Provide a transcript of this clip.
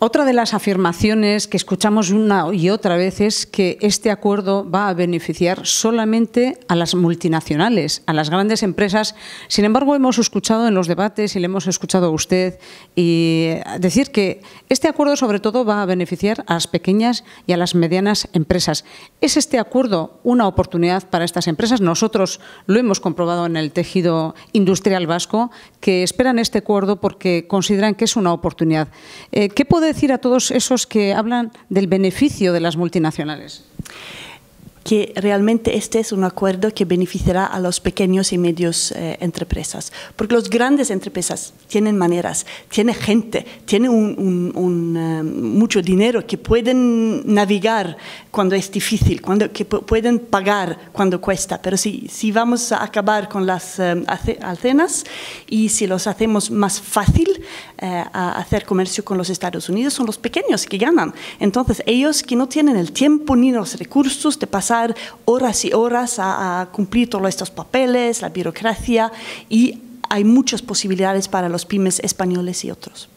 Otra de las afirmaciones que escuchamos una y otra vez es que este acuerdo va a beneficiar solamente a las multinacionales, a las grandes empresas. Sin embargo, hemos escuchado en los debates y le hemos escuchado a usted y eh, decir que este acuerdo sobre todo va a beneficiar a las pequeñas y a las medianas empresas. ¿Es este acuerdo una oportunidad para estas empresas? Nosotros lo hemos comprobado en el tejido industrial vasco, que esperan este acuerdo porque consideran que es una oportunidad. Eh, ¿Qué decir a todos esos que hablan del beneficio de las multinacionales? que realmente este es un acuerdo que beneficiará a los pequeños y medios eh, empresas. Porque los grandes empresas tienen maneras, tienen gente, tienen un, eh, mucho dinero que pueden navegar cuando es difícil, cuando, que pueden pagar cuando cuesta. Pero si, si vamos a acabar con las eh, alcenas y si los hacemos más fácil hacer comercio con los Estados Unidos, son los pequeños que ganan. Entonces ellos que no tienen el tiempo ni los recursos de pasar horas y horas a cumplir todos estos papeles, la burocracia y hay muchas posibilidades para los pymes españoles y otros.